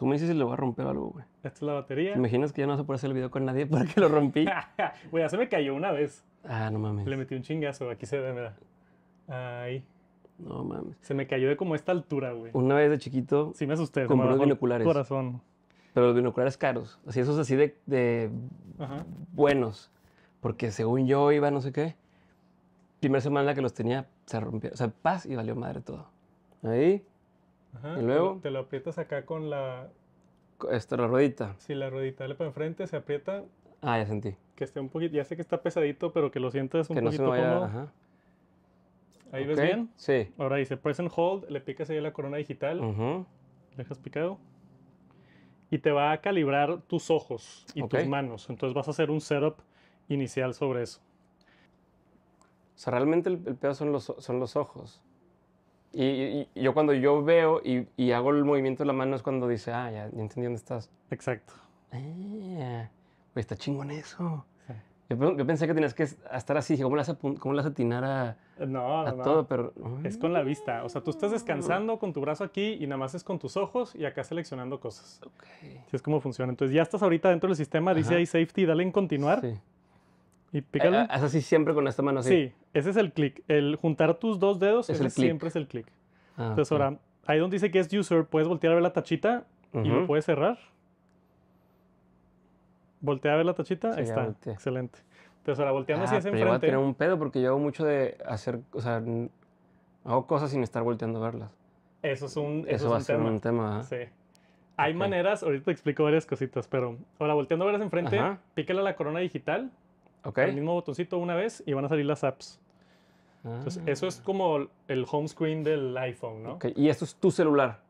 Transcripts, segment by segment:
Tú me dices si le voy a romper algo, güey. Esta es la batería. ¿Te imaginas que ya no se puede hacer el video con nadie porque lo rompí? Güey, ya se me cayó una vez. Ah, no mames. Le metí un chingazo, aquí se ve, mira. Ahí. No mames. Se me cayó de como esta altura, güey. Una vez de chiquito. Sí, me asusté. Con los binoculares. Corazón. Pero los binoculares caros. Así, esos así de, de buenos. Porque según yo iba, no sé qué. Primera semana la que los tenía, se rompió. O sea, paz y valió madre todo. Ahí y luego... Te lo aprietas acá con la... Esta, la Si la ruedita dale para enfrente, se aprieta. Ah, ya sentí. Que esté un poquito... Ya sé que está pesadito, pero que lo sientas un poquito no cómodo. Ahí ves bien. Sí. Ahora dice press and hold, le picas ahí la corona digital. Uh Dejas picado. Y te va a calibrar tus ojos y tus manos. Entonces vas a hacer un setup inicial sobre eso. O sea, realmente el, el peor son los, son los ojos. Y, yo cuando yo veo y, hago el movimiento de la mano es cuando dice, ah, ya, entendí dónde estás. Exacto. Eh, pues está chingón eso. Yo, pensé que tenías que estar así, ¿cómo la hace cómo atinar eh, no, todo? Pero, es mm. con la vista. O sea, tú estás descansando con tu brazo aquí y nada más es con tus ojos y acá seleccionando cosas. Ok. Así es como funciona. Entonces ya estás ahorita dentro del sistema, dice ahí safety, dale en continuar. Sí y así siempre con esta mano así. Sí, ese es el clic. El juntar tus dos dedos, siempre es el clic. Ah, Entonces ahora, ahí donde dice que es user, puedes voltear a ver la tachita y lo puedes cerrar. Voltea a ver la tachita, ahí está. Excelente. Entonces ahora volteando ah, así hacia enfrente. Yo voy a tener un pedo porque yo hago mucho de hacer, o sea, hago cosas sin estar volteando a verlas. Eso es un, eso, eso va a ser un tema. ¿ah? Sí. Hay maneras, ahorita te explico varias cositas, pero ahora volteando a verlas enfrente, Ajá. la corona digital el mismo botoncito una vez y van a salir las apps. Ah. eso es como el home screen del iPhone, ¿no? ¿Y esto es tu celular?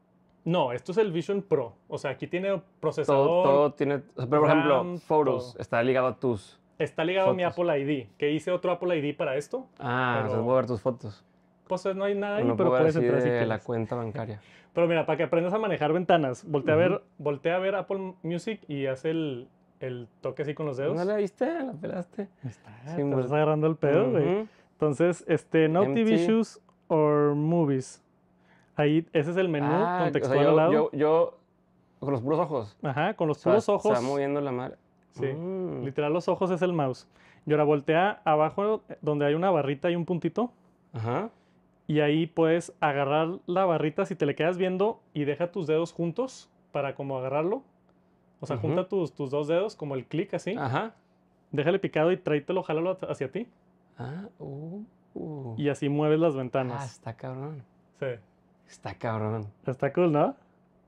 No, esto es el Vision Pro. O sea, aquí tiene procesador. Todo, tiene. pero, por ejemplo, Photos está ligado a tus. Está ligado a mi Apple ID, que hice otro Apple ID para esto. Ah, entonces puedo ver tus fotos. Pues no hay nada ahí, pero puedes entrar de la cuenta bancaria. Pero mira, para que aprendas a manejar ventanas, voltea, a ver, voltea a ver Apple Music y haz el, el toque así con los dedos. ¿No la viste? ¿La pelaste? Está, estás agarrando el pedo, güey. Entonces, este, no TV shows or movies. Ahí, ese es el menú ah, contextual al lado. Yo, con los puros ojos. Ajá, con los puros ojos. Está moviendo la mar. Sí, mm. literal los ojos es el mouse. Y ahora voltea abajo eh, donde hay una barrita y un puntito. Ajá. Y ahí puedes agarrar la barrita si te le quedas viendo y deja tus dedos juntos para como agarrarlo o sea, junta tus, dos dedos, como el clic así. Ajá. Déjale picado y tráetelo, jálalo hacia ti. Ah, uh, Y así mueves las ventanas. Ah, está cabrón. Sí. Está cabrón. Está cool, ¿no?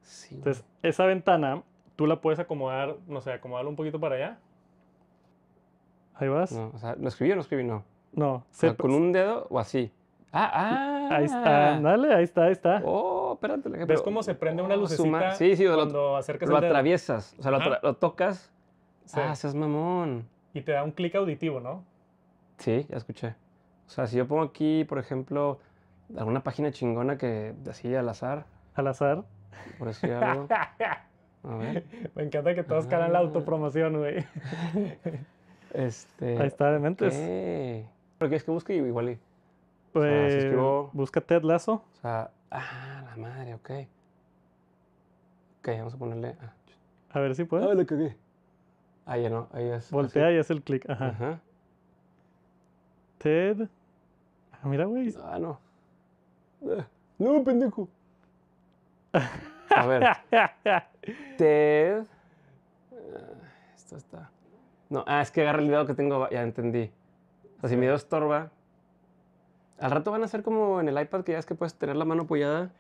Sí. Entonces, esa ventana, tú la puedes acomodar, no sé, acomodarlo un poquito para allá. Ahí vas. No, o sea, ¿lo escribí o no escribí? No. No. ¿Con un dedo o así? Ah, ah. Ahí está, ah. dale, ahí está, ahí está. Oh. Es es ¿Ves se prende una lucecita suma? Sí, sí, cuando lo, acercas Lo atraviesas, o sea, lo, tocas. Ah, seas mamón. Y te da un clic auditivo, ¿no? Sí, ya escuché. O sea, si yo pongo aquí, por ejemplo, alguna página chingona que así al azar. Al azar. Por eso ya algo. A ver. Me encanta que todos ah. la autopromoción, güey. Este. Ahí está, de mentes. ¿Qué? ¿Pero quieres que busque igual? Y... Pues. Busca Ted Lazo. O sea, Ah, la madre, ok. Ok, vamos a ponerle. Ah. A ver si puedes. Ah, lo cagué. Ah, ya no, ahí es. Voltea y hace el clic, ajá. Ted. Ah, mira, güey. Ah, no. Ah, no, pendejo. A ver. Ted. Ah, esto está. No, ah, es que agarra el dedo que tengo. Ya entendí. O sea, si mi dedo estorba, al rato van a ser como en el iPad que ya es que puedes tener la mano apoyada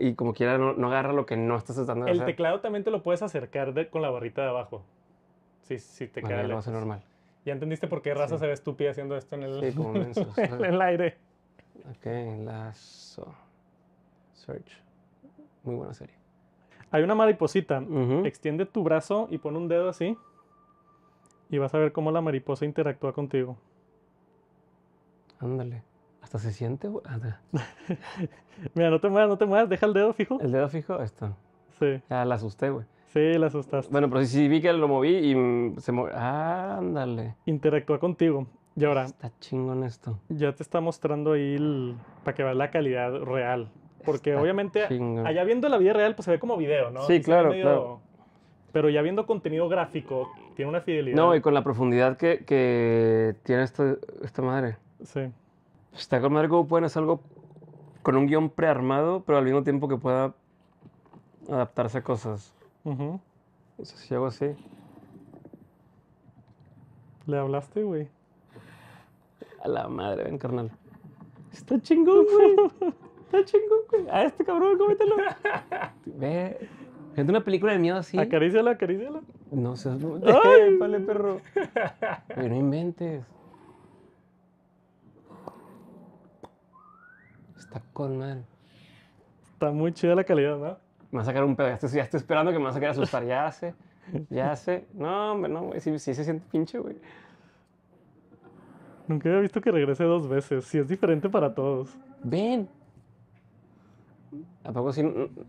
y como quiera no, agarra lo que no estás estando. El teclado también te lo puedes acercar con la barrita de abajo. Sí, sí, te bueno, Lo normal. ¿Ya entendiste por qué raza se ve estúpida haciendo esto en el, en el aire? Ok, lazo. Search. Muy buena serie. Hay una mariposita. Extiende tu brazo y pon un dedo así. Y vas a ver cómo la mariposa interactúa contigo. Ándale. Hasta se siente, güey. Ah, Mira, no te muevas, no te muevas, deja el dedo fijo. El dedo fijo, esto. Sí. Ah, la asusté, güey. Sí, la asustaste. Bueno, pero sí, vi que lo moví y se movió. Ándale. Interactúa contigo. Y ahora. Está chingón esto. Ya te está mostrando ahí para que veas la calidad real. Porque obviamente, allá viendo la vida real, pues se ve como video, ¿no? Sí, claro, claro. Pero ya viendo contenido gráfico, tiene una fidelidad. No, y con la profundidad que, que tiene esta madre. Sí. Está con algo cómo pueden hacer algo con un guión prearmado, pero al mismo tiempo que pueda adaptarse a cosas. Uh -huh. si hago así. ¿Le hablaste, güey? A la madre, ven, carnal. Está chingón, güey. Está chingón, güey. A este cabrón, cómetelo. Ve. Gente, una película de miedo así. Acaríciala, acaríciala. No seas. Vale, perro. Pero no inventes. Está con Está muy chida la calidad, ¿no? Me va a sacar un pedo. Ya estoy, esperando que me va a sacar a asustar. Ya sé. Ya sé. No, hombre, no, güey. Sí, se siente pinche, güey. Nunca había visto que regrese dos veces. Sí, es diferente para todos. Ven. ¿A poco sí?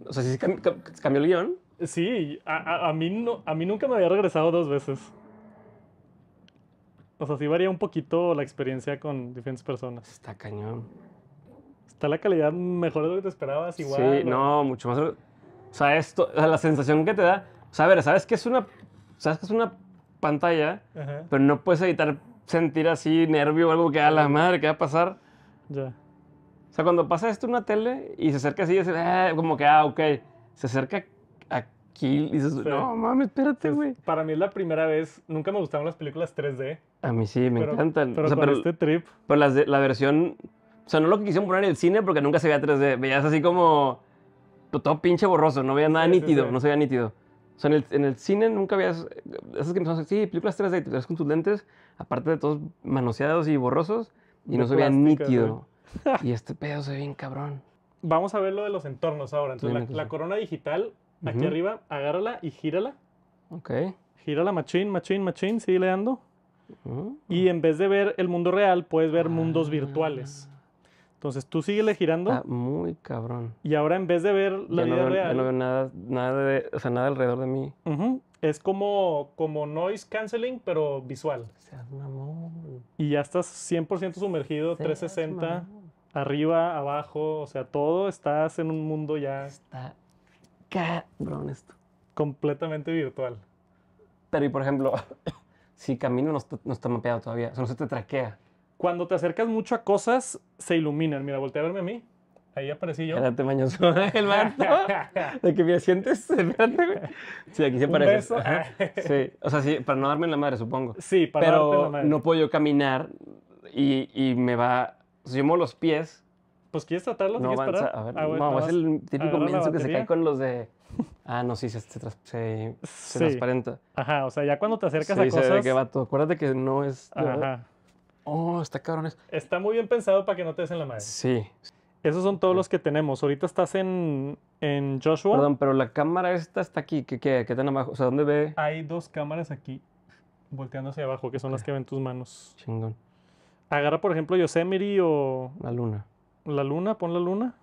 O sea, si cambió el guión? Sí, a, mí no, a mí nunca me había regresado dos veces. O sea, sí varía un poquito la experiencia con diferentes personas. Está cañón está la calidad mejor de lo que te esperabas, igual. Sí, no, mucho más. O sea, esto, la sensación que te da. O sea, a ver, sabes que es una, sabes que es una pantalla, pero no puedes evitar sentir así nervio o algo que a la madre, que va a pasar? Ya. O sea, cuando pasa esto en una tele y se acerca así, dices, eh, como que, ah, ok. Se acerca aquí y dices, no mames, espérate, güey. Para mí es la primera vez, nunca me gustaron las películas 3D. A mí sí, me encantan. Pero este trip. Pero las de, la versión o sea, no lo que quisieron poner en el cine porque nunca se veía 3D. Veías así como pues, todo pinche borroso, no veía nada nítido, no se veía nítido. O sea, en el, cine nunca veías... Esas que me a sí, películas 3D, ves con tus lentes, aparte de todos manoseados y borrosos, y no se veía nítido. y este pedo se ve bien cabrón. Vamos a ver lo de los entornos ahora. Entonces, la, corona digital, aquí arriba, agárrala y gírala. Ok. Gírala machín, machín, machín, sigue leando. Y en vez de ver el mundo real, puedes ver mundos ah. virtuales. Entonces tú sigues girando. Está muy cabrón. Y ahora en vez de ver la real. no veo nada, nada, o sea, nada alrededor de mí. Es como, como noise canceling, pero visual. Y ya estás 100% sumergido, 360, arriba, abajo, o sea, todo. Estás en un mundo ya. Está cabrón esto. Completamente virtual. Pero, y por ejemplo, si camino no está, no está mapeado todavía, o sea, no se te traquea. Cuando te acercas mucho a cosas, se iluminan. Mira, voltea a verme a mí. Ahí aparecí yo. Espérate, mañoso. El vato. De que me sientes. Espérate, güey. Sí, aquí se parece. Sí. O sea, sí, para no darme en la madre, supongo. Sí, para Pero no darme la madre. Pero no puedo yo caminar y, y me va. O yo muevo los pies. Pues quieres tratarlo, no quieres parar. A ver, ah, no, es el típico menso que se cae con los de. Ah, no, sí, se, transparenta. Ajá, o sea, ya cuando te acercas a cosas. Sí, que va todo. Acuérdate que no es. Ajá. Oh, está cabrones. Está muy bien pensado para que no te des en la madre. Sí. Esos son todos los que tenemos. Ahorita estás en, en, Joshua. Perdón, pero la cámara esta está aquí. ¿Qué, qué, qué tan abajo? O sea, ¿dónde ve? Hay dos cámaras aquí, volteando hacia abajo, que son las que ven tus manos. Chingón. Agarra, por ejemplo, Yosemite o... La luna. La luna, pon la luna.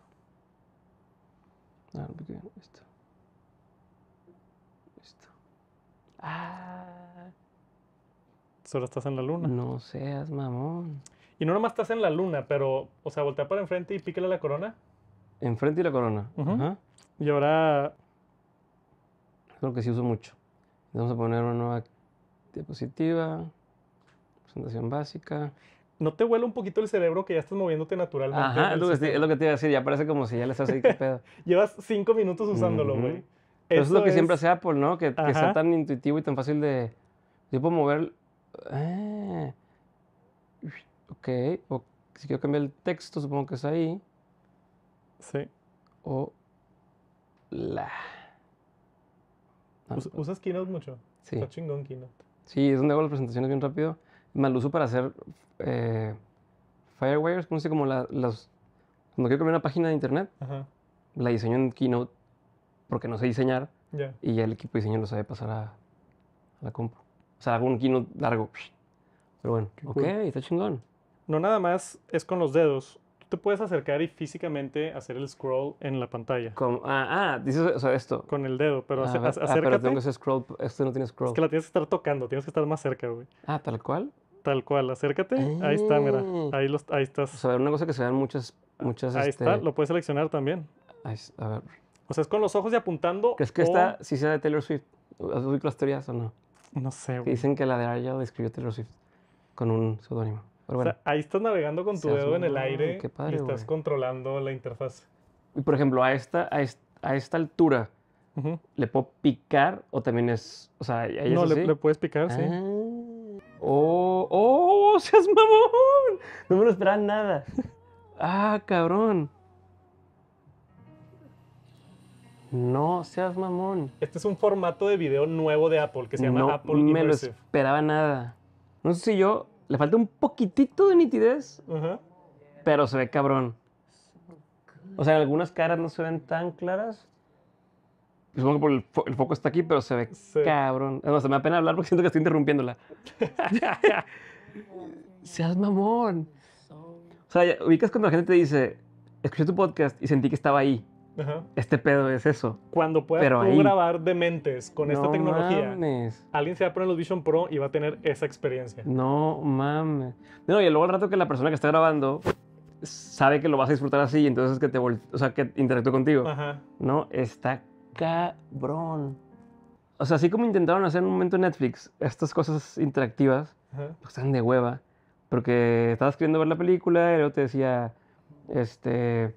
Ah, esto. Esto. Ah. Ahora estás en la luna. No seas mamón. Y no nomás estás en la luna, pero, o sea, voltea para enfrente y pícale la corona. Enfrente y la corona. Ajá. Y ahora. Creo que sí uso mucho. Vamos a poner una nueva diapositiva. Presentación básica. ¿No te huele un poquito el cerebro que ya estás moviéndote naturalmente? Ajá, es lo, que, te iba a decir. Ya parece como si ya le estás ahí, qué pedo. Llevas cinco minutos usándolo, güey. Eso es lo que siempre hace Apple, ¿no? Que, que, sea tan intuitivo y tan fácil de... Yo puedo mover eh. ok, si quiero cambiar el texto, supongo que es ahí. Sí. O la. ¿Usas Keynote mucho? Sí. Está chingón Keynote. Sí, es donde hago las presentaciones bien rápido. Me Mal uso para hacer eh, firewires, como si como las... Cuando quiero cambiar una página de internet, la diseño en Keynote porque no sé diseñar. Y ya el equipo de diseño lo sabe pasar a la compu. O sea, algún un largo. Pero bueno, Qué ok, está chingón. No nada más es con los dedos. Tú te puedes acercar y físicamente hacer el scroll en la pantalla. Ah, ah, dices o sea, esto. Con el dedo, pero ah, acércate. Ah, pero tengo que scroll, esto no tiene scroll. Es que la tienes que estar tocando, tienes que estar más cerca, güey. Ah, tal cual. Tal cual, acércate. Ahí está, mira. Ah. Ahí, los, ahí estás. O sea, una cosa que se dan muchas... muchas ahí este está, lo puedes seleccionar también. Ahí, a ver. O sea, es con los ojos y apuntando. Es que esta sí sea de Taylor Swift? ¿Has visto las teorías o no? No sé, Dicen que la de Arya describió escribió Taylor Swift con un seudónimo. ahí estás navegando con tu dedo en el aire y estás controlando la interfaz. Y por ejemplo, a esta, a esta, altura, ¿le puedo picar o también es. O sea, No, le, puedes picar, sí. Ah. ¡Oh! ¡Oh! ¡Seas mamón! No me lo esperaba nada. ¡Ah, cabrón! No seas mamón. Este es un formato de video nuevo de Apple que se llama Apple No me lo esperaba nada. No sé si yo. Le falta un poquitito de nitidez, pero se ve cabrón. O sea, algunas caras no se ven tan claras. Supongo que por el, foco está aquí, pero se ve cabrón. No, se me da pena hablar porque siento que estoy interrumpiéndola. seas mamón. O sea, ubicas cuando la gente te dice, escuché tu podcast y sentí que estaba ahí. Este pedo es eso. Cuando puedas tú grabar de mentes con esta tecnología, alguien se va a poner los Vision Pro y va a tener esa experiencia. No mames. No, y luego al rato que la persona que está grabando sabe que lo vas a disfrutar así, entonces que te o sea, que interactúe contigo. No, está cabrón. O sea, así como intentaron hacer en un momento Netflix, estas cosas interactivas, están de hueva. Porque estabas queriendo ver la película y luego te decía, este,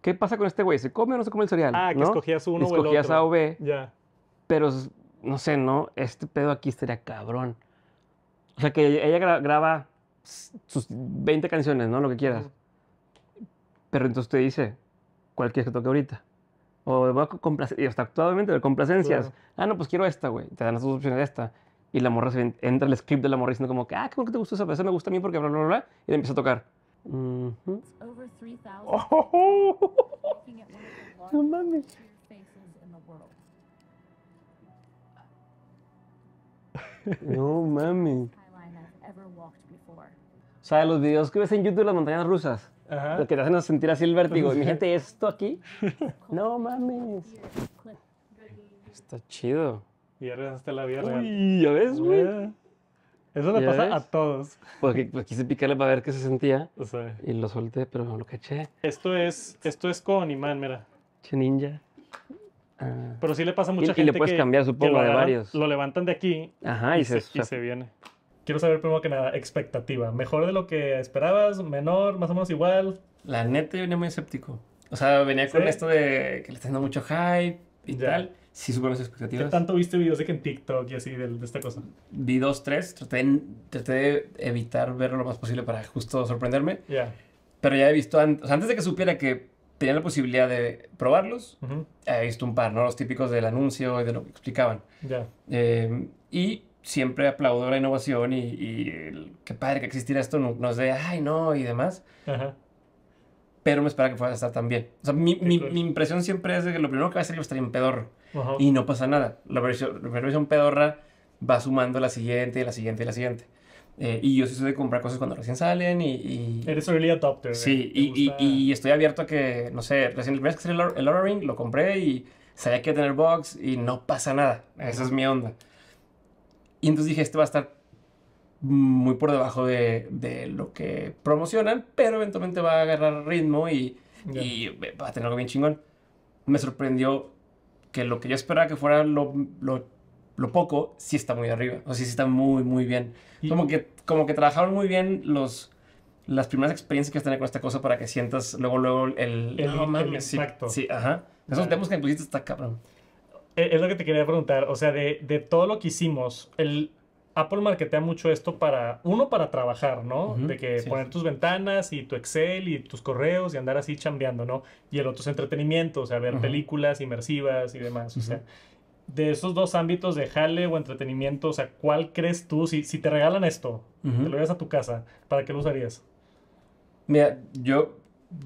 ¿qué pasa con este güey? ¿Se come o no se come el cereal? Ah, que escogías uno o el otro. Escogías A o B. Ya. Pero, no sé, ¿no? Este pedo aquí estaría cabrón. O sea, que ella graba sus 20 canciones, ¿no? Lo que quieras. Pero entonces te dice, ¿cuál quieres que toque ahorita? O va y hasta actualmente de complacencias. Ah, no, pues quiero esta, güey. Te dan las dos opciones de esta. Y la morra se entra el script de la morra diciendo como que, ah, qué bueno que te gustó esa, esa me gusta a mí porque bla, bla, bla. Y le empieza a tocar oh. No mames. No mames. O sea, los videos que ves en YouTube de las montañas rusas, que te hacen sentir así el vértigo. Y Mi gente, esto aquí. No mames. Está chido. Y ya la vida real. ya ves, güey. Ah. Eso le pasa a todos. Porque pues, quise picarle para ver qué se sentía. Y lo solté, pero lo caché. Esto es, esto es con imán, mira. Che ninja. Ah. Pero sí le pasa a mucha gente. Y le puedes cambiar, su lo de varios. Lo levantan de aquí. y, se, viene. Quiero saber primero que nada, expectativa. ¿Mejor de lo que esperabas? ¿Menor? ¿Más o menos igual? La neta, yo venía muy escéptico. O sea, venía con esto de que le está dando mucho hype y tal sí superó expectativas. ¿Qué tanto viste videos de que en TikTok y así de, esta cosa? Vi dos, tres. Traté, de evitar verlo lo más posible para justo sorprenderme. Pero ya he visto, antes o sea, antes de que supiera que tenía la posibilidad de probarlos, he visto un par, ¿no? Los típicos del anuncio y de lo que explicaban. Em, y siempre aplaudo la innovación y, qué padre que existiera esto, no, sé, de, ay, no, y demás. Ajá. Pero me esperaba que fuera a estar también O sea, mi, impresión siempre es de que lo primero que va a salir va a estar en pedor y no pasa nada. La versión, pedorra va sumando la siguiente, la siguiente, Y la siguiente. Eh, y yo sí soy de comprar cosas cuando recién salen y... y Eres early adopter. Sí, eh, y, y, estoy abierto a que, no sé, recién el que el, el Ring, lo compré y sabía que iba a tener box y no pasa nada. Esa es mi onda. Y entonces dije, este va a estar muy por debajo de, de lo que promocionan, pero eventualmente va a agarrar ritmo y, y va a tener algo bien chingón. Me sorprendió que lo que yo esperaba que fuera lo, lo, poco, sí está muy arriba. O si sí está muy, muy bien. Como, que, como que trabajaron muy bien los las primeras experiencias que vas a tener con esta cosa para que sientas luego, luego el... El, impacto. sí, ajá. Esos tenemos que me está cabrón. Eh, es lo que te quería preguntar. O sea, de, de todo lo que hicimos, el, Apple marketea mucho esto para, uno, para trabajar, ¿no? De que poner tus ventanas y tu Excel y tus correos y andar así chambeando, ¿no? Y el otro es entretenimiento, o sea, ver películas inmersivas y demás, o sea. De esos dos ámbitos de jale o entretenimiento, o sea, ¿cuál crees tú? Si, te regalan esto, te lo llevas a tu casa, ¿para qué lo usarías? Mira, yo,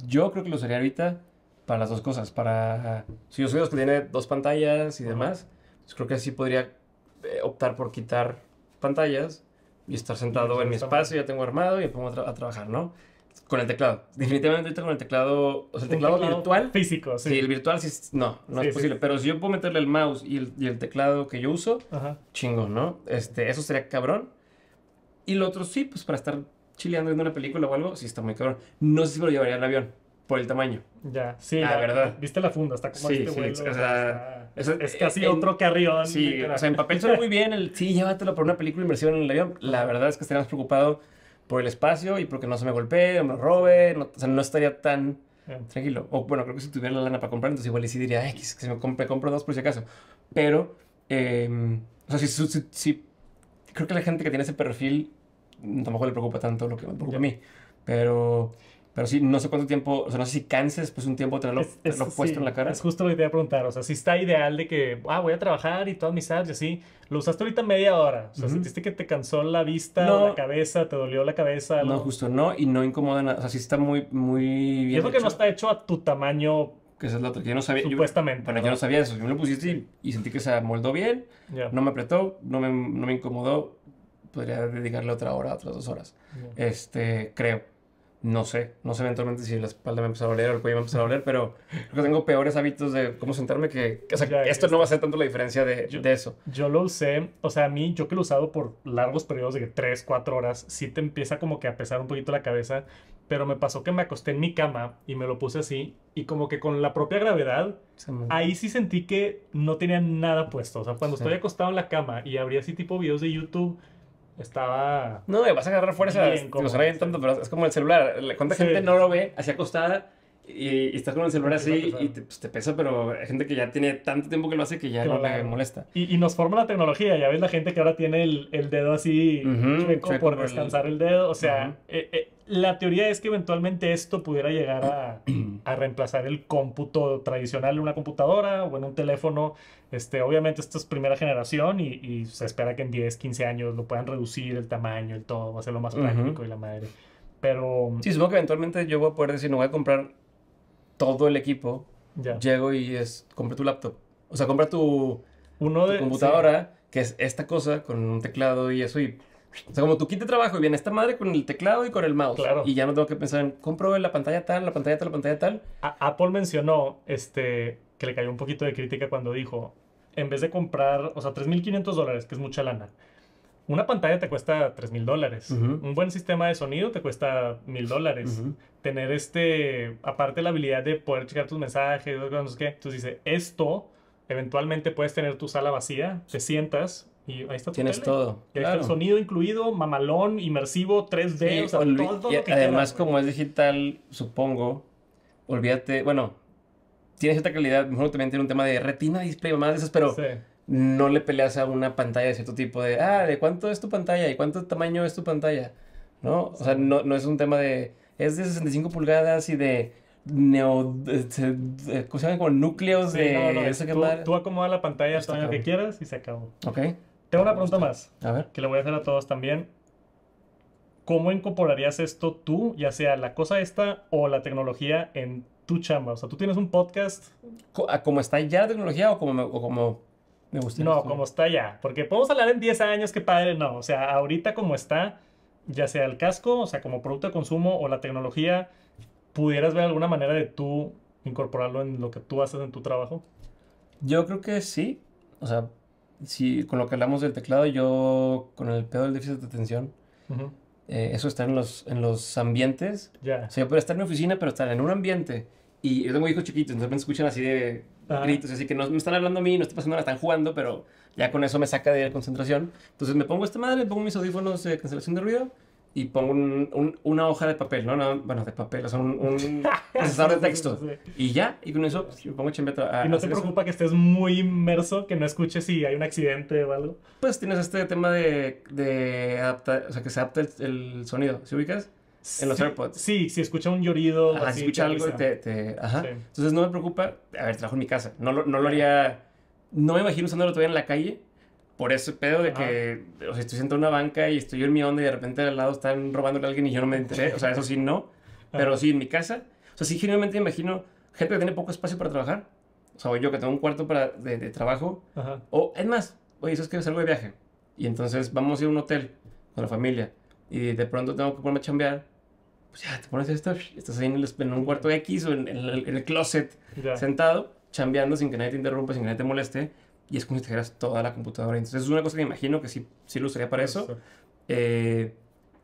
yo creo que lo usaría ahorita para las dos cosas. Para, si yo soy los que tiene dos pantallas y demás, pues creo que así podría eh, optar por quitar pantallas y estar sentado en mi espacio, ya tengo armado y me pongo a, trabajar, ¿no? Con el teclado. Definitivamente con el teclado, o sea, el teclado, virtual. Físico, sí. sí. el virtual sí, no, no es posible. Pero si yo puedo meterle el mouse y el, teclado que yo uso, chingo ¿no? Este, eso sería cabrón. Y lo otro sí, pues para estar chileando viendo una película o algo, sí está muy cabrón. No sé si me lo llevaría al avión por el tamaño. Ya, sí, ah, la, verdad. Viste la funda, está como sí, este sí, o sea, es eh, casi eh, otro carrión. Sí, o sea, en papel suena muy bien el sí, llévatelo por una película inmersiva en el avión. La verdad es que estaría más preocupado por el espacio y porque no se me golpee, o me robe, no, o sea, no estaría tan eh. tranquilo. O bueno, creo que si tuviera la lana para comprar, entonces igual sí diría, ay, que se me compre, compro dos por si acaso. Pero, eh, o sea, si, creo que la gente que tiene ese perfil, tampoco le preocupa tanto lo que me preocupa a mí. Pero... Pero sí, no sé cuánto tiempo, o sea, no sé si canses pues un tiempo tenerlo, puesto en la cara. Es justo lo que te a preguntar, o sea, si está ideal de que, ah, voy a trabajar y todas mis apps y así, lo usaste ahorita media hora, o sea, sentiste que te cansó la vista, la cabeza, te dolió la cabeza. No, justo no, y no incomoda nada, o sea, sí está muy, muy bien. Es lo que no está hecho a tu tamaño. Que es la otro. yo no sabía. Supuestamente. Yo, bueno, yo no sabía eso, yo me lo pusiste y, sentí que se moldó bien, no me apretó, no me, no me incomodó, podría dedicarle otra hora, otras dos horas, este, creo no sé, no sé eventualmente si la espalda me empezó a doler o el cuello me empezó a doler, pero creo que tengo peores hábitos de cómo sentarme que, o sea, esto no va a ser tanto la diferencia de, eso. Yo lo usé, o sea, a mí, yo que lo he usado por largos periodos de 3, 4 horas, sí te empieza como que a pesar un poquito la cabeza, pero me pasó que me acosté en mi cama y me lo puse así y como que con la propia gravedad, ahí sí sentí que no tenía nada puesto, o sea, cuando estoy acostado en la cama y abría así tipo videos de YouTube estaba. No, vas a agarrar fuerza. Bien, como, tanto pero es como el celular. ¿Cuánta gente no lo ve así acostada? y, estás con el celular así y pues, te, pesa, pero hay gente que ya tiene tanto tiempo que lo hace que ya no le molesta. Y, nos forma la tecnología, ya ves la gente que ahora tiene el, dedo así, uh por, descansar el... dedo, o sea, eh, eh, la teoría es que eventualmente esto pudiera llegar a, reemplazar el cómputo tradicional en una computadora o en un teléfono. Este, obviamente esto es primera generación y, se espera que en 10, 15 años lo puedan reducir el tamaño, el todo, hacerlo más práctico y la madre. Pero... Sí, supongo que eventualmente yo voy a poder decir, no voy a comprar todo el equipo, ya. llego y es, compra tu laptop. O sea, compra tu, computadora, que es esta cosa, con un teclado y eso, y o sea, como tu kit de trabajo y viene esta madre con el teclado y con el mouse. Y ya no tengo que pensar en compro la pantalla tal, la pantalla tal, la pantalla tal. Apple mencionó este, que le cayó un poquito de crítica cuando dijo: en vez de comprar, o sea, 3.500 dólares, que es mucha lana, una pantalla te cuesta tres mil dólares. Un buen sistema de sonido te cuesta mil dólares. Tener este, aparte la habilidad de poder checar tus mensajes, no sé qué. Entonces dice, esto, eventualmente puedes tener tu sala vacía, te sientas y ahí está tu Tienes todo. el sonido incluido, mamalón, inmersivo, 3D, todo que Además, como es digital, supongo, olvídate, bueno, tienes cierta calidad, mejor también tiene un tema de retina, display, más de esas, pero no le peleas a una pantalla de cierto tipo de, ah, ¿de cuánto es tu pantalla? ¿Y cuánto tamaño es tu pantalla? ¿No? O sea, no, es un tema de, es de 65 pulgadas y de neo, se llaman? Como núcleos de... No, no, tú, acomoda la pantalla hasta tamaño que quieras y se acabó. Ok. Tengo una pregunta más. A ver. Que le voy a hacer a todos también. ¿Cómo incorporarías esto tú, ya sea la cosa esta o la tecnología en tu chamba? O sea, tú tienes un podcast. ¿Como está ya la tecnología o como no, como está ya. Porque podemos hablar en 10 años, qué padre. No, o sea, ahorita como está, ya sea el casco, o sea, como producto de consumo o la tecnología, ¿pudieras ver alguna manera de tú incorporarlo en lo que tú haces en tu trabajo? Yo creo que sí. O sea, si con lo que hablamos del teclado, yo con el pedo del déficit de atención, eh, eso está en los, en los ambientes. O sea, yo puedo estar en mi oficina, pero estar en un ambiente. Y yo tengo hijos chiquitos, entonces me escuchan así de así que no me están hablando a mí, no estoy pasando nada, están jugando, pero ya con eso me saca de la concentración. Entonces me pongo esta madre, pongo mis audífonos de cancelación de ruido y pongo una hoja de papel, ¿no? bueno, de papel, o sea, un, procesador de texto. Y ya, y con eso pues, me pongo chambeta ¿Y no te preocupa que estés muy inmerso, que no escuches si hay un accidente o algo? Pues tienes este tema de, adaptar, o sea, que se adapte el, sonido, ¿sí ubicas? en los AirPods. Sí, si escucha un llorido. Ajá, si escucha algo, te, te, ajá. Entonces no me preocupa a ver, trabajo en mi casa. No lo, no lo haría. No me imagino usándolo todavía en la calle. Por ese pedo de que o sea, estoy sentado en una banca y estoy yo en mi onda y de repente al lado están robándole a alguien y yo no me enteré. O sea, eso sí, no. Pero sí, en mi casa. O sea, sí, generalmente imagino gente que tiene poco espacio para trabajar. O sea, yo que tengo un cuarto para, de, de trabajo. O, es más, oye, eso es que salgo de viaje. Y entonces vamos a ir a un hotel con la familia. Y de pronto tengo que ponerme a chambear pues ya te pones esto, estás ahí en, un cuarto X o en, el, closet, sentado, chambeando sin que nadie te interrumpa, sin que nadie te moleste, y es como si tuvieras toda la computadora. Entonces es una cosa que me imagino que sí, sí lo usaría para eso. Eh,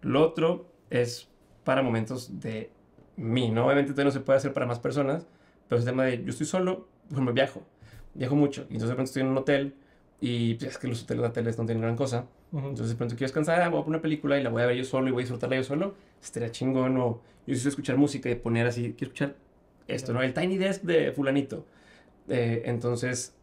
lo otro es para momentos de mí, ¿no? Obviamente todavía no se puede hacer para más personas, pero es el tema de yo estoy solo, pues me viajo, viajo mucho, y entonces de repente estoy en un hotel, y pues, es que los hoteles, hoteles no tienen gran cosa, entonces, de pronto quiero descansar, voy a poner una película y la voy a ver yo solo y voy a disfrutarla yo solo. Estaría chingón. O yo suelo escuchar música y poner así, quiero escuchar esto, ¿no? El Tiny Desk de Fulanito. Eh, entonces,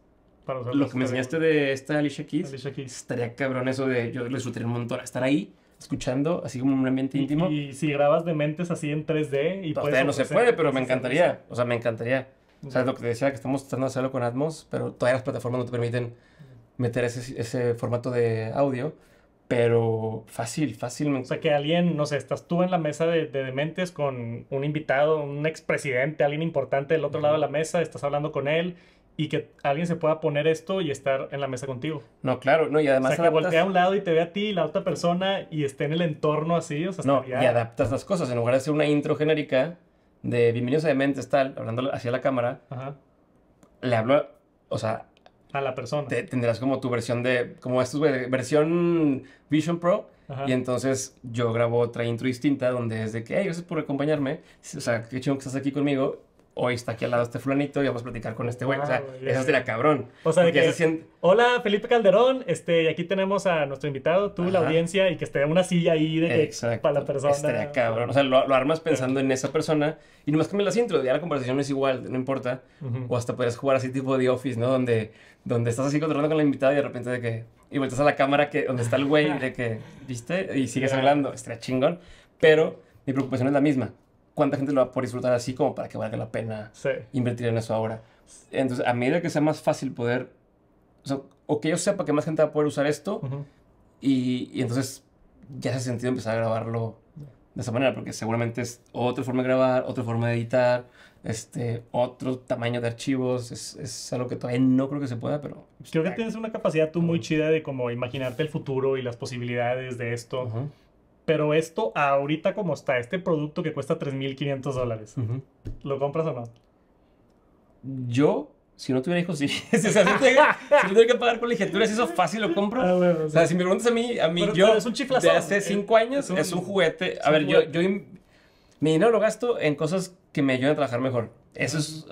lo que me enseñaste de esta Alicia Keys, estaría cabrón eso de yo lo disfrutaría un montón. Estar ahí escuchando, así como un ambiente íntimo. Y, si grabas de mentes así en 3D y pues, no se puede, pero me encantaría. O sea, me encantaría. O sea, lo que te decía, que estamos tratando de hacerlo con Atmos, pero todavía las plataformas no te permiten meter ese, ese formato de audio, pero fácil, fácilmente. O sea, que alguien, no sé, estás tú en la mesa de, de dementes con un invitado, un expresidente, alguien importante del otro lado de la mesa, estás hablando con él y que alguien se pueda poner esto y estar en la mesa contigo. No, claro, no, y además. O sea, que voltea a un lado y te ve a ti la otra persona y esté en el entorno así, o sea, No, y adaptas las cosas. En lugar de hacer una intro genérica de bienvenidos a Dementes, tal, hablando hacia la cámara, le hablo, o sea, a la persona. Te, tendrás como tu versión de, como esto versión Vision Pro. Y entonces yo grabo otra intro distinta donde es de que, hey, gracias por acompañarme. O sea, qué chingón que estás aquí conmigo hoy está aquí al lado este fulanito y vamos a platicar con este güey. o sea, ah, eso sería cabrón. O sea, de que, hola, Felipe Calderón, este, aquí tenemos a nuestro invitado, tú, la audiencia, y que esté una silla ahí de que, para la persona. Estaría cabrón. O sea, lo, armas pensando en esa persona y no que me las intro, ya la conversación es igual, no importa. O hasta podrías jugar así tipo de Office, ¿no? Donde, donde estás así controlando con la invitada y de repente de que... Y vueltas a la cámara que, donde está el güey de que, ¿viste? Y sigues hablando. Estaría chingón. Pero mi preocupación es la misma cuánta gente lo va a poder disfrutar así como para que valga la pena invertir en eso ahora. Entonces, a medida que sea más fácil poder, o, que yo sepa que más gente va a poder usar esto, y, entonces ya hace sentido empezar a grabarlo de esa manera, porque seguramente es otra forma de grabar, otra forma de editar, este, otro tamaño de archivos, es, es algo que todavía no creo que se pueda, pero... Creo que tienes una capacidad tú muy chida de como imaginarte el futuro y las posibilidades de esto. Pero esto ahorita como está, este producto que cuesta 3.500 dólares, ¿lo compras o no? Yo, si no tuviera hijos, sí. si, no si tuviera que pagar colegiaturas, eso fácil lo compro. Ah, o sea, si me preguntas a mí, a mí yo es un de hace 5 años, es un, juguete. A ver, yo, yo mi dinero lo gasto en cosas que me ayuden a trabajar mejor. Eso es,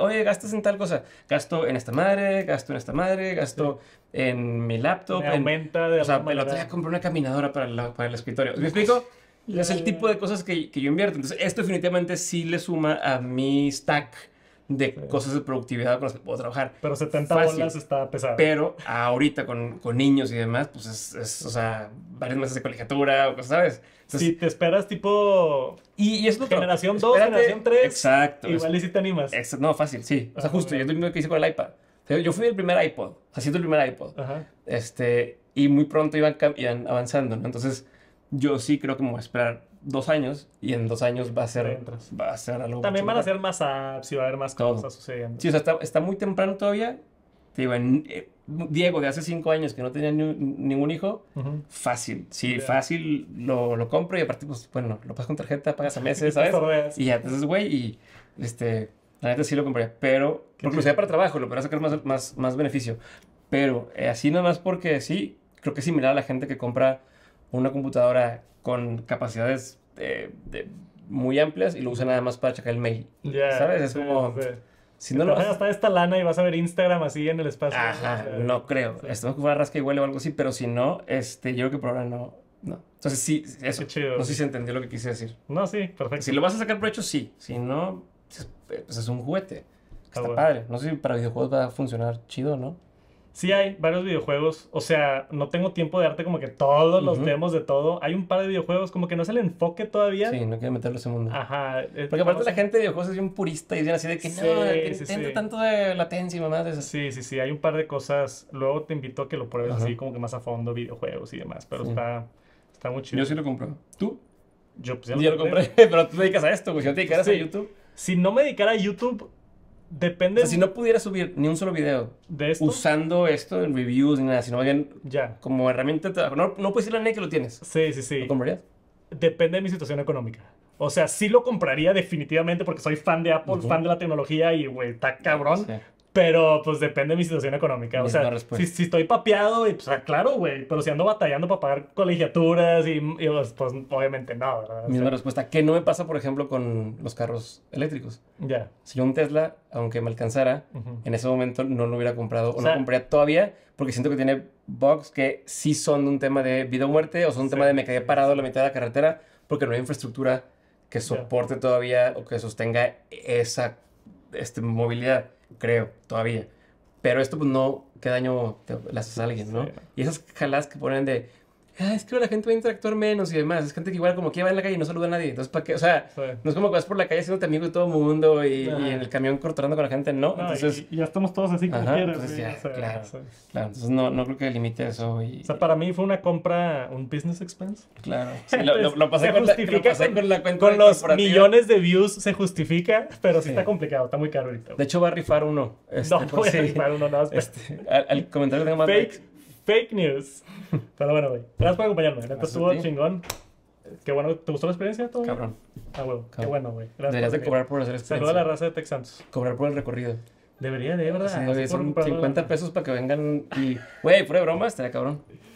oye, gastas en tal cosa. Gasto en esta madre, gasto en esta madre, gasto en mi laptop. Me en, aumenta de O sea, voy a una caminadora para, el escritorio. ¿Me explico? Es el tipo de cosas que, que, yo invierto. Entonces, esto definitivamente sí le suma a mi stack de cosas de productividad con las que puedo trabajar. Pero 70 bolas está pesado. Pero ahorita con, con niños y demás, pues es, o sea, varios meses de colegiatura o cosas, ¿sabes? si te esperas tipo... Y, es lo Generación 2, generación 3. Exacto. Igual y si te animas. no, fácil, sí. O sea, ah, justo, yo es lo mismo que hice con el iPad. O sea, yo fui el primer iPod, haciendo el primer iPod. Ajá. Este, y muy pronto iban, iban avanzando, ¿no? Entonces, yo sí creo que me voy a esperar dos años y en dos años va a ser, va a ser algo. También van a ser más apps y va a haber más cosas sucediendo. Sí, o sea, está, está muy temprano todavía. Te digo, en, eh, Diego de hace cinco años que no tenía ningún hijo, fácil. Sí, fácil lo, lo, compro y aparte, pues bueno, lo pagas con tarjeta, pagas a meses, ¿sabes? y ya, entonces, güey, y este, la neta sí lo compraría, pero porque lo sea para trabajo, lo para sacar más, más, más beneficio. Pero eh, así nomás porque sí, creo que es similar a la gente que compra una computadora con capacidades eh, muy amplias y lo usan nada más para checar el mail. ya ¿Sabes? Es como... Si no lo hasta esta lana y vas a ver Instagram así en el espacio. Ajá, no creo. Esto va a rascar y huele o algo así, pero si no, este, yo creo que por ahora no. no. Entonces sí, eso. No sé si se entendió lo que quise decir. No, sí, perfecto. Si lo vas a sacar provecho, sí. Si no, pues, pues es un juguete. Está, padre. No sé si para videojuegos va a funcionar chido, ¿no? Sí hay varios videojuegos, o sea, no tengo tiempo de darte como que todos los uh demos de todo. Hay un par de videojuegos, como que no es el enfoque todavía. Sí, no quiero meterlos en mundo. Ajá. Eh, Porque aparte la gente de videojuegos es un purista y dicen así de que no, que sí, tanto de latencia y mamás de Sí, sí, sí, hay un par de cosas. Luego te invito a que lo pruebes así como que más a fondo, videojuegos y demás, pero está, está muy chido. Yo sí lo compré. ¿Tú? Yo pues ya lo, compré. pero tú te dedicas a esto, pues no te dedicas a YouTube. Si no me dedicara a YouTube Depende. O sea, si no pudiera subir ni un solo video de usando esto en reviews ni nada, sino bien ya. como herramienta No, no puedes ir a nadie que lo tienes. Sí, sí, sí. ¿Lo comprarías? Depende de mi situación económica. O sea, sí lo compraría definitivamente porque soy fan de Apple, fan de la tecnología y, güey, está cabrón. Pero pues depende de mi situación económica. O sea, si, si, estoy papeado, y, pues claro, güey. Pero si ando batallando para pagar colegiaturas y, y pues, pues obviamente nada ¿verdad? Misma respuesta. Que no me pasa, por ejemplo, con los carros eléctricos. Ya. Si yo un Tesla, aunque me alcanzara, en ese momento no lo hubiera comprado o, no compraría todavía porque siento que tiene bugs que sí son un tema de vida o muerte o son un tema de me quedé parado la mitad de la carretera porque no hay infraestructura que soporte todavía o que sostenga esa este, movilidad creo, todavía. Pero esto, pues no, qué daño le haces a alguien, ¿no? Y esas jaladas que ponen de, ah, es que la gente va a interactuar menos y demás. Es gente que igual como que va en la calle y no saluda a nadie. Entonces, ¿para qué? O sea, no es como que vas por la calle siendo amigo de todo el mundo y, en el camión cortando con la gente, no. entonces, ya estamos todos así como quieres. Pues ya, claro, Entonces, no, no creo que limite eso. o sea, para mí fue una compra, un business expense. Claro. lo, pasé con la, la, con los millones de views se justifica, pero sí, está complicado, está muy caro ahorita. De hecho, va a rifar uno. Este, no, voy rifar uno nada más. Este, al, comentario que tengo más. Fake fake news. Pero bueno, güey. Gracias por acompañarme. Esto estuvo chingón. Qué bueno. ¿Te gustó la experiencia? Todo? Cabrón. Ah, huevo. Qué bueno, güey. Deberías de cobrar por hacer experiencia. Saludos a la raza de Tex Cobrar por el recorrido. Debería de, ¿verdad? Sí, son 50 pesos para que vengan y... Güey, fuera de broma, estaría cabrón.